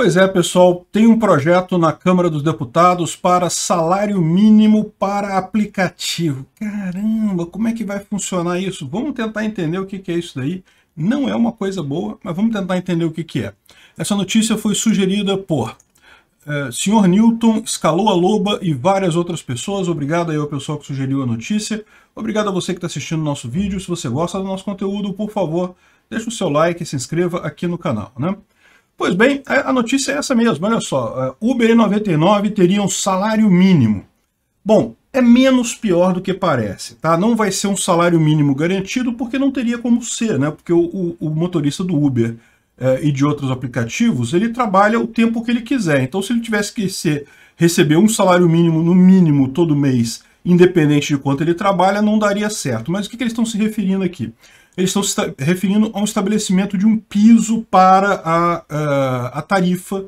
Pois é, pessoal, tem um projeto na Câmara dos Deputados para salário mínimo para aplicativo. Caramba, como é que vai funcionar isso? Vamos tentar entender o que é isso daí. Não é uma coisa boa, mas vamos tentar entender o que é. Essa notícia foi sugerida por eh, Sr. Newton, Escalou a Loba e várias outras pessoas. Obrigado aí ao pessoal que sugeriu a notícia. Obrigado a você que está assistindo o nosso vídeo. Se você gosta do nosso conteúdo, por favor, deixa o seu like e se inscreva aqui no canal, né? Pois bem, a notícia é essa mesmo, olha só. É, Uber e 99 teriam um salário mínimo. Bom, é menos pior do que parece, tá? Não vai ser um salário mínimo garantido porque não teria como ser, né? Porque o, o, o motorista do Uber eh, e de outros aplicativos, ele trabalha o tempo que ele quiser. Então, se ele tivesse que ser, receber um salário mínimo, no mínimo, todo mês, independente de quanto ele trabalha, não daria certo. Mas o que, que eles estão se referindo aqui? eles estão se referindo a um estabelecimento de um piso para a, a, tarifa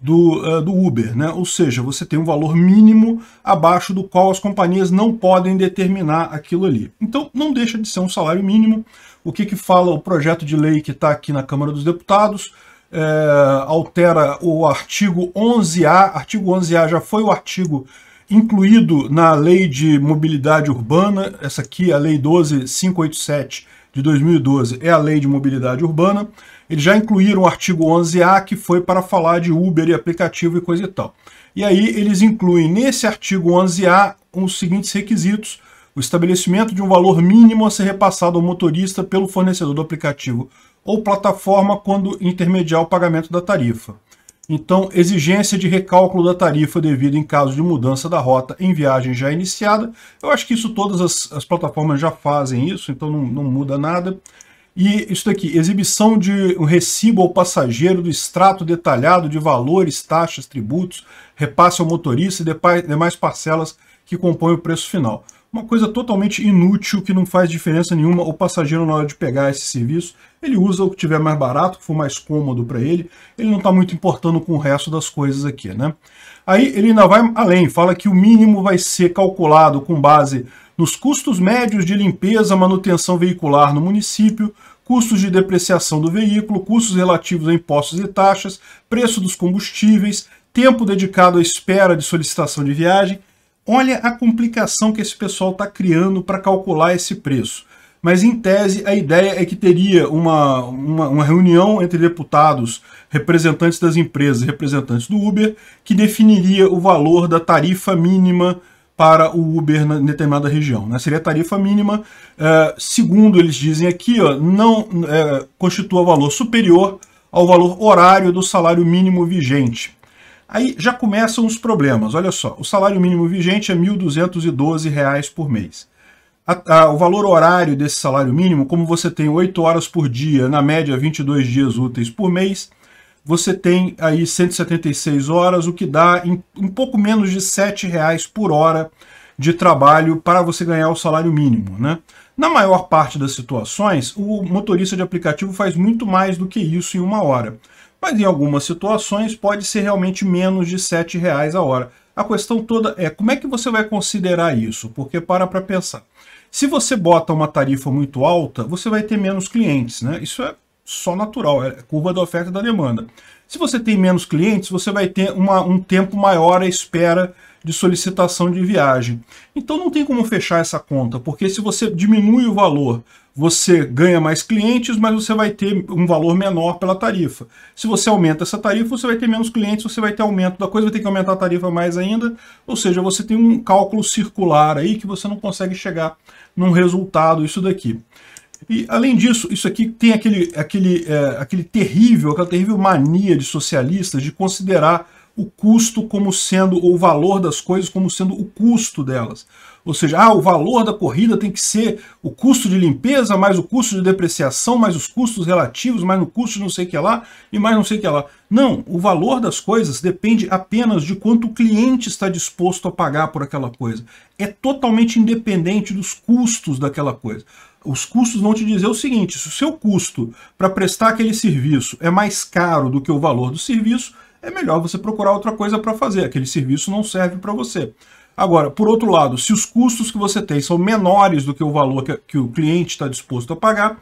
do, do Uber, né? ou seja, você tem um valor mínimo abaixo do qual as companhias não podem determinar aquilo ali. Então não deixa de ser um salário mínimo. O que, que fala o projeto de lei que está aqui na Câmara dos Deputados? É, altera o artigo 11A, artigo 11A já foi o artigo incluído na Lei de Mobilidade Urbana, essa aqui, a Lei 12587, de 2012 é a Lei de Mobilidade Urbana. Eles já incluíram o artigo 11A, que foi para falar de Uber e aplicativo e coisa e tal. E aí eles incluem nesse artigo 11A os seguintes requisitos. O estabelecimento de um valor mínimo a ser repassado ao motorista pelo fornecedor do aplicativo ou plataforma quando intermediar o pagamento da tarifa. Então, exigência de recálculo da tarifa devido em caso de mudança da rota em viagem já iniciada. Eu acho que isso todas as, as plataformas já fazem isso, então não, não muda nada. E isso daqui, exibição de um recibo ao passageiro do extrato detalhado de valores, taxas, tributos, repasse ao motorista e demais parcelas que compõem o preço final uma coisa totalmente inútil que não faz diferença nenhuma. O passageiro, na hora de pegar esse serviço, ele usa o que tiver mais barato, que for mais cômodo para ele. Ele não está muito importando com o resto das coisas aqui, né? Aí ele ainda vai além, fala que o mínimo vai ser calculado com base nos custos médios de limpeza, manutenção veicular no município, custos de depreciação do veículo, custos relativos a impostos e taxas, preço dos combustíveis, tempo dedicado à espera de solicitação de viagem Olha a complicação que esse pessoal está criando para calcular esse preço. Mas, em tese, a ideia é que teria uma, uma, uma, reunião entre deputados, representantes das empresas representantes do Uber, que definiria o valor da tarifa mínima para o Uber na determinada região. Né? Seria a tarifa mínima, eh, segundo eles dizem aqui, ó, não eh, constitua valor superior ao valor horário do salário mínimo vigente. Aí já começam os problemas. Olha só, o salário mínimo vigente é R$ 1.212 por mês. A, a, o valor horário desse salário mínimo, como você tem 8 horas por dia, na média 22 dias úteis por mês, você tem aí 176 horas, o que dá em, um pouco menos de R$ reais por hora de trabalho para você ganhar o salário mínimo. Né? Na maior parte das situações, o motorista de aplicativo faz muito mais do que isso em uma hora mas em algumas situações pode ser realmente menos de R$ reais a hora. A questão toda é como é que você vai considerar isso, porque para para pensar. Se você bota uma tarifa muito alta, você vai ter menos clientes, né? Isso é só natural, é curva da oferta e da demanda. Se você tem menos clientes, você vai ter uma, um tempo maior à espera de solicitação de viagem. Então não tem como fechar essa conta, porque se você diminui o valor, você ganha mais clientes, mas você vai ter um valor menor pela tarifa. Se você aumenta essa tarifa, você vai ter menos clientes, você vai ter aumento da coisa, vai ter que aumentar a tarifa mais ainda, ou seja, você tem um cálculo circular aí que você não consegue chegar num resultado isso daqui. E, além disso, isso aqui tem aquele, aquele, é, aquele terrível, aquela terrível mania de socialistas de considerar o custo como sendo, ou o valor das coisas como sendo o custo delas. Ou seja, ah, o valor da corrida tem que ser o custo de limpeza, mais o custo de depreciação, mais os custos relativos, mais o custo de não sei o que lá e mais não sei o que lá. Não, o valor das coisas depende apenas de quanto o cliente está disposto a pagar por aquela coisa. É totalmente independente dos custos daquela coisa os custos vão te dizer o seguinte, se o seu custo para prestar aquele serviço é mais caro do que o valor do serviço, é melhor você procurar outra coisa para fazer. Aquele serviço não serve para você. Agora, por outro lado, se os custos que você tem são menores do que o valor que, que o cliente está disposto a pagar,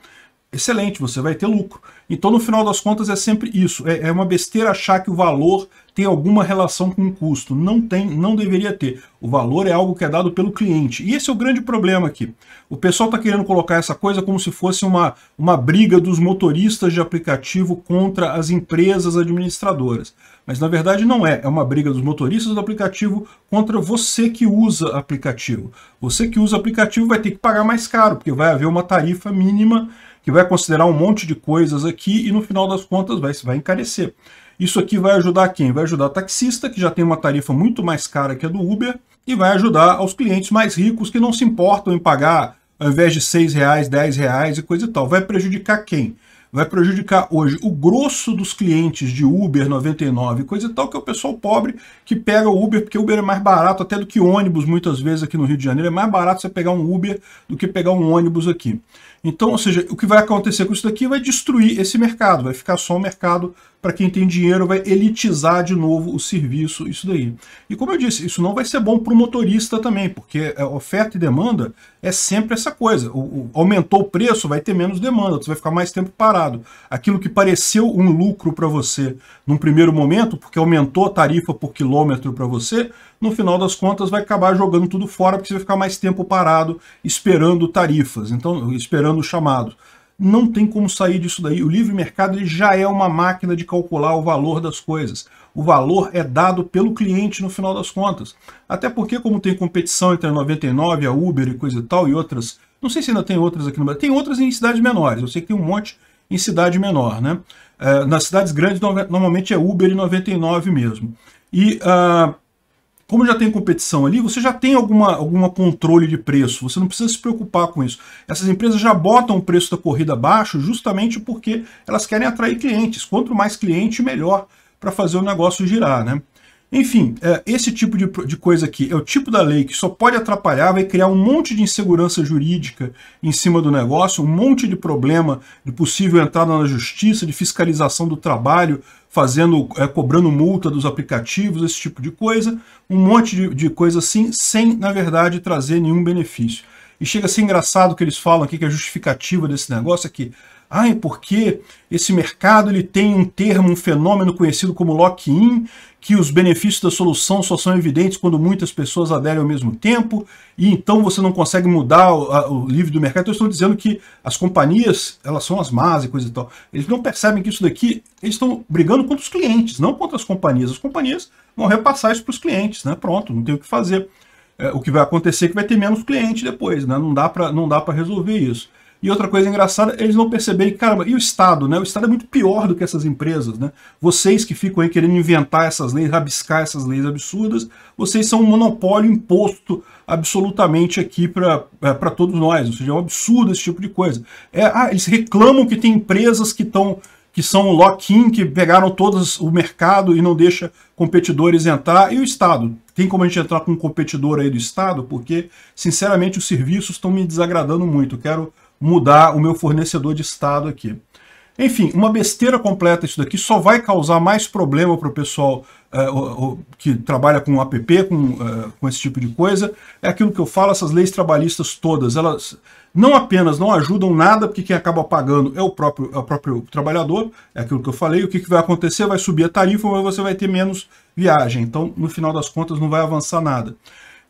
excelente, você vai ter lucro. Então, no final das contas, é sempre isso. É, é uma besteira achar que o valor tem alguma relação com o custo. Não tem, não deveria ter. O valor é algo que é dado pelo cliente. E esse é o grande problema aqui. O pessoal está querendo colocar essa coisa como se fosse uma, uma briga dos motoristas de aplicativo contra as empresas administradoras. Mas na verdade não é. É uma briga dos motoristas do aplicativo contra você que usa aplicativo. Você que usa aplicativo vai ter que pagar mais caro, porque vai haver uma tarifa mínima que vai considerar um monte de coisas aqui e no final das contas vai, vai encarecer. Isso aqui vai ajudar quem? Vai ajudar o taxista, que já tem uma tarifa muito mais cara que a do Uber, e vai ajudar aos clientes mais ricos que não se importam em pagar ao invés de R$ reais, R$ reais e coisa e tal. Vai prejudicar quem? Vai prejudicar hoje o grosso dos clientes de Uber 99 e coisa e tal, que é o pessoal pobre que pega o Uber, porque o Uber é mais barato até do que ônibus, muitas vezes aqui no Rio de Janeiro. É mais barato você pegar um Uber do que pegar um ônibus aqui. Então, ou seja, o que vai acontecer com isso daqui vai destruir esse mercado, vai ficar só um mercado para quem tem dinheiro, vai elitizar de novo o serviço, isso daí. E como eu disse, isso não vai ser bom para o motorista também, porque é, oferta e demanda é sempre essa coisa. O, o, aumentou o preço, vai ter menos demanda, você vai ficar mais tempo parado. Aquilo que pareceu um lucro para você num primeiro momento, porque aumentou a tarifa por quilômetro para você, no final das contas vai acabar jogando tudo fora, porque você vai ficar mais tempo parado esperando tarifas. Então, esperando esperando o chamado. Não tem como sair disso daí. O livre mercado já é uma máquina de calcular o valor das coisas. O valor é dado pelo cliente no final das contas. Até porque, como tem competição entre a 99, a Uber e coisa e tal, e outras... Não sei se ainda tem outras aqui no Brasil. Tem outras em cidades menores. Eu sei que tem um monte em cidade menor, né? Eh, nas cidades grandes, normalmente é Uber e 99 mesmo. E uh, como já tem competição ali, você já tem alguma, alguma controle de preço, você não precisa se preocupar com isso. Essas empresas já botam o preço da corrida baixo justamente porque elas querem atrair clientes. Quanto mais cliente, melhor para fazer o negócio girar, né? Enfim, é, esse tipo de, coisa aqui é o tipo da lei que só pode atrapalhar, vai criar um monte de insegurança jurídica em cima do negócio, um monte de problema de possível entrada na justiça, de fiscalização do trabalho, fazendo, é, cobrando multa dos aplicativos, esse tipo de coisa, um monte de, de coisa assim, sem, na verdade, trazer nenhum benefício. E chega a ser engraçado que eles falam aqui que a justificativa desse negócio é que ah, é porque esse mercado ele tem um termo, um fenômeno conhecido como lock-in, que os benefícios da solução só são evidentes quando muitas pessoas aderem ao mesmo tempo, e então você não consegue mudar o, a, o livre do mercado. Então, eu estou dizendo que as companhias, elas são as más e coisa e tal. Eles não percebem que isso daqui, eles estão brigando contra os clientes, não contra as companhias. As companhias vão repassar isso para os clientes, né? Pronto, não tem o que fazer. É, o que vai acontecer é que vai ter menos cliente depois, né? Não dá para resolver isso. E outra coisa engraçada, eles vão perceberem, caramba, e o Estado, né? O Estado é muito pior do que essas empresas, né? Vocês que ficam aí querendo inventar essas leis, rabiscar essas leis absurdas, vocês são um monopólio imposto absolutamente aqui para é, todos nós. Ou seja, é um absurdo esse tipo de coisa. É, ah, eles reclamam que tem empresas que estão que são lock-in, que pegaram todo o mercado e não deixa competidores entrar, e o Estado. Tem como a gente entrar com um competidor aí do Estado? Porque, sinceramente, os serviços estão me desagradando muito. Eu quero mudar o meu fornecedor de estado aqui. Enfim, uma besteira completa isso daqui, só vai causar mais problema para eh, o pessoal que trabalha com app, com, uh, com esse tipo de coisa. É aquilo que eu falo, essas leis trabalhistas todas, elas não apenas não ajudam nada, porque quem acaba pagando é o próprio, é o próprio trabalhador, é aquilo que eu falei, o que, que vai acontecer? Vai subir a tarifa, mas você vai ter menos viagem. Então, no final das contas, não vai avançar nada.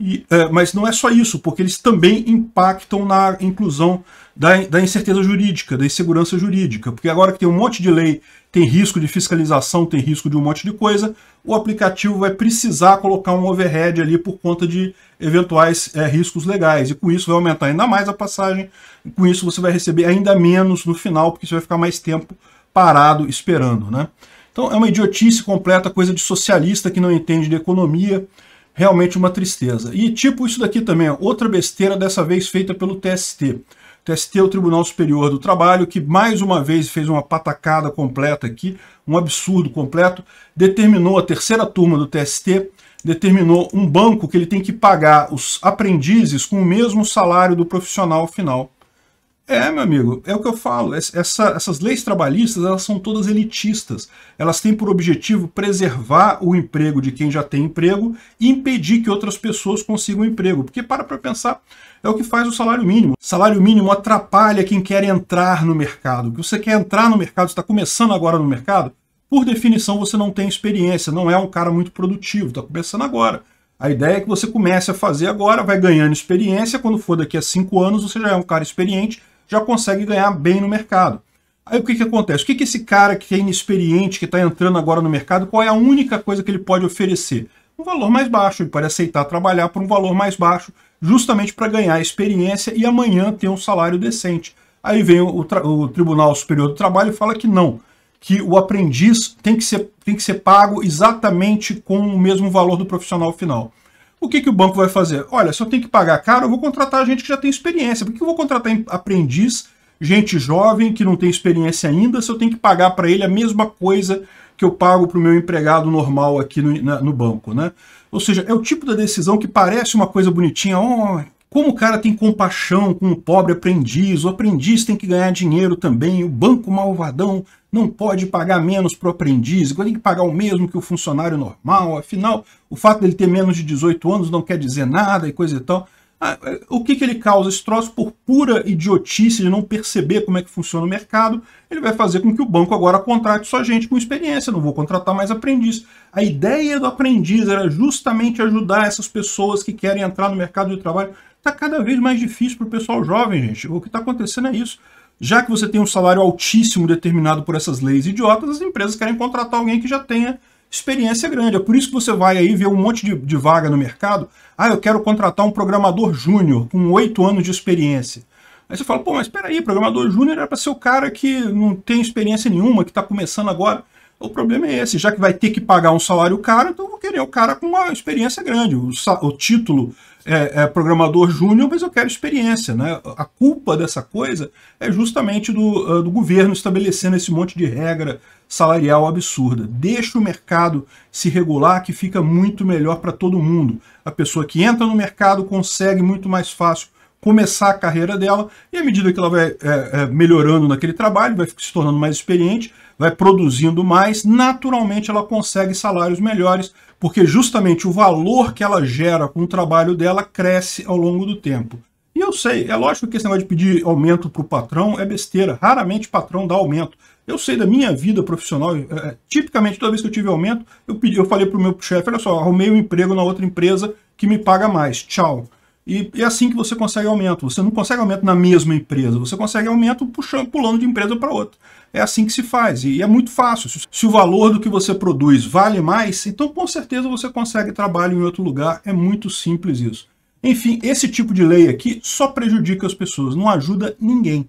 E, é, mas não é só isso, porque eles também impactam na inclusão da, da, incerteza jurídica, da insegurança jurídica. Porque agora que tem um monte de lei, tem risco de fiscalização, tem risco de um monte de coisa, o aplicativo vai precisar colocar um overhead ali por conta de eventuais é, riscos legais. E com isso vai aumentar ainda mais a passagem, com isso você vai receber ainda menos no final, porque você vai ficar mais tempo parado esperando. Né? Então é uma idiotice completa, coisa de socialista que não entende de economia realmente uma tristeza. E tipo isso daqui também, outra besteira dessa vez feita pelo TST. O TST é o Tribunal Superior do Trabalho, que mais uma vez fez uma patacada completa aqui, um absurdo completo, determinou a terceira turma do TST, determinou um banco que ele tem que pagar os aprendizes com o mesmo salário do profissional final. É, meu amigo, é o que eu falo. Essa, essas leis trabalhistas, elas são todas elitistas. Elas têm por objetivo preservar o emprego de quem já tem emprego e impedir que outras pessoas consigam emprego. Porque para para pensar, é o que faz o salário mínimo. salário mínimo atrapalha quem quer entrar no mercado. Que você quer entrar no mercado, está começando agora no mercado, por definição você não tem experiência, não é um cara muito produtivo, está começando agora. A ideia é que você comece a fazer agora, vai ganhando experiência, quando for daqui a cinco anos você já é um cara experiente já consegue ganhar bem no mercado. Aí o que, que acontece? O que, que esse cara que é inexperiente, que está entrando agora no mercado, qual é a única coisa que ele pode oferecer? Um valor mais baixo, ele pode aceitar trabalhar por um valor mais baixo, justamente para ganhar experiência e amanhã ter um salário decente. Aí vem o, o, Tribunal Superior do Trabalho e fala que não, que o aprendiz tem que, ser, tem que ser pago exatamente com o mesmo valor do profissional final o que, que o banco vai fazer? Olha, se eu tenho que pagar caro, eu vou contratar gente que já tem experiência. Por que eu vou contratar aprendiz, gente jovem que não tem experiência ainda, se eu tenho que pagar para ele a mesma coisa que eu pago para o meu empregado normal aqui no, na, no, banco, né? Ou seja, é o tipo da decisão que parece uma coisa bonitinha, oh, como o cara tem compaixão com o pobre aprendiz, o aprendiz tem que ganhar dinheiro também, o banco malvadão não pode pagar menos para o aprendiz, ele tem que pagar o mesmo que o funcionário normal, afinal, o fato dele ter menos de 18 anos não quer dizer nada e coisa e tal. Ah, o que, que ele causa? Esse troço, por pura idiotice de não perceber como é que funciona o mercado, ele vai fazer com que o banco agora contrate só gente com experiência, não vou contratar mais aprendiz. A ideia do aprendiz era justamente ajudar essas pessoas que querem entrar no mercado de trabalho. Está cada vez mais difícil para o pessoal jovem, gente. O que está acontecendo é isso. Já que você tem um salário altíssimo determinado por essas leis idiotas, as empresas querem contratar alguém que já tenha experiência grande. É por isso que você vai aí ver um monte de, de vaga no mercado. Ah, eu quero contratar um programador júnior com oito anos de experiência. Aí você fala, pô, mas espera aí, programador júnior era para ser o cara que não tem experiência nenhuma, que está começando agora. O problema é esse, já que vai ter que pagar um salário caro, então eu vou querer o cara com uma experiência grande. O, o título é, é programador júnior, mas eu quero experiência. Né? A culpa dessa coisa é justamente do, ah, do governo estabelecendo esse monte de regra salarial absurda. Deixa o mercado se regular que fica muito melhor para todo mundo. A pessoa que entra no mercado consegue muito mais fácil começar a carreira dela e à medida que ela vai é, é, melhorando naquele trabalho, vai se tornando mais experiente, vai produzindo mais, naturalmente ela consegue salários melhores, porque justamente o valor que ela gera com o trabalho dela cresce ao longo do tempo. E eu sei, é lógico que esse negócio de pedir aumento para o patrão é besteira. Raramente patrão dá aumento. Eu sei da minha vida profissional, é, é, tipicamente toda vez que eu tive aumento, eu, pedi, eu falei para o meu chefe, olha só, arrumei um emprego na outra empresa que me paga mais, tchau. E é assim que você consegue aumento. Você não consegue aumento na mesma empresa, você consegue aumento puxando, pulando de empresa para outra. É assim que se faz e é muito fácil. Se o valor do que você produz vale mais, então com certeza você consegue trabalho em outro lugar. É muito simples isso. Enfim, esse tipo de lei aqui só prejudica as pessoas, não ajuda ninguém.